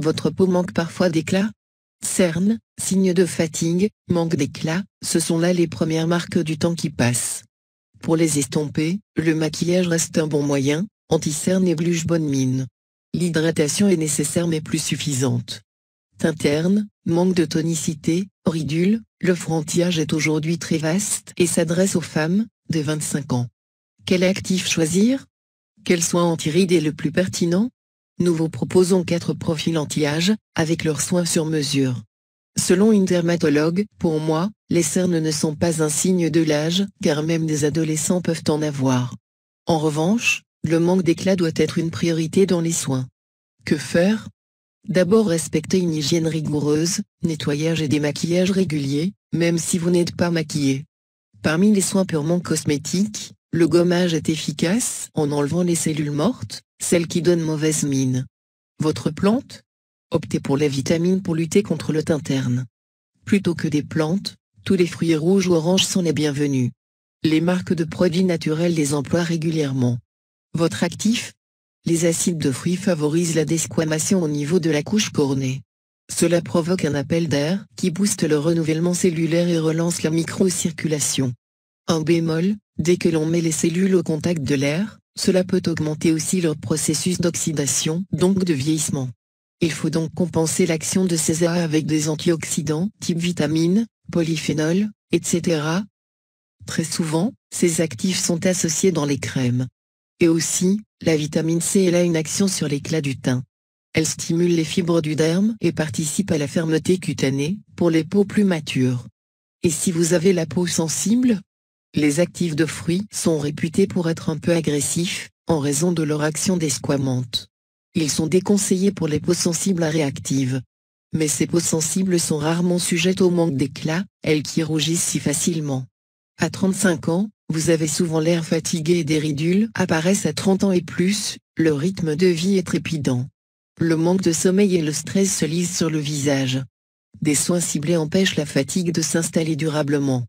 Votre peau manque parfois d'éclat Cernes, signe de fatigue, manque d'éclat, ce sont là les premières marques du temps qui passe. Pour les estomper, le maquillage reste un bon moyen, anti-cernes et bluche bonne mine. L'hydratation est nécessaire mais plus suffisante. Tinterne, manque de tonicité, ridule, le frontillage est aujourd'hui très vaste et s'adresse aux femmes de 25 ans. Quel actif choisir Quel soin anti-ride est le plus pertinent nous vous proposons quatre profils anti-âge, avec leurs soins sur mesure. Selon une dermatologue, pour moi, les cernes ne sont pas un signe de l'âge, car même des adolescents peuvent en avoir. En revanche, le manque d'éclat doit être une priorité dans les soins. Que faire D'abord respecter une hygiène rigoureuse, nettoyage et démaquillage réguliers, même si vous n'êtes pas maquillé. Parmi les soins purement cosmétiques, le gommage est efficace en enlevant les cellules mortes, celles qui donnent mauvaise mine. Votre plante Optez pour les vitamines pour lutter contre le terne. Plutôt que des plantes, tous les fruits rouges ou oranges sont les bienvenus. Les marques de produits naturels les emploient régulièrement. Votre actif Les acides de fruits favorisent la desquamation au niveau de la couche cornée. Cela provoque un appel d'air qui booste le renouvellement cellulaire et relance la microcirculation. Un bémol, Dès que l'on met les cellules au contact de l'air, cela peut augmenter aussi leur processus d'oxydation, donc de vieillissement. Il faut donc compenser l'action de ces A avec des antioxydants type vitamines, polyphénol, etc. Très souvent, ces actifs sont associés dans les crèmes. Et aussi, la vitamine C elle a une action sur l'éclat du teint. Elle stimule les fibres du derme et participe à la fermeté cutanée, pour les peaux plus matures. Et si vous avez la peau sensible, les actifs de fruits sont réputés pour être un peu agressifs, en raison de leur action desquamante. Ils sont déconseillés pour les peaux sensibles à réactives. Mais ces peaux sensibles sont rarement sujettes au manque d'éclat, elles qui rougissent si facilement. À 35 ans, vous avez souvent l'air fatigué et des ridules apparaissent à 30 ans et plus, le rythme de vie est trépidant. Le manque de sommeil et le stress se lisent sur le visage. Des soins ciblés empêchent la fatigue de s'installer durablement.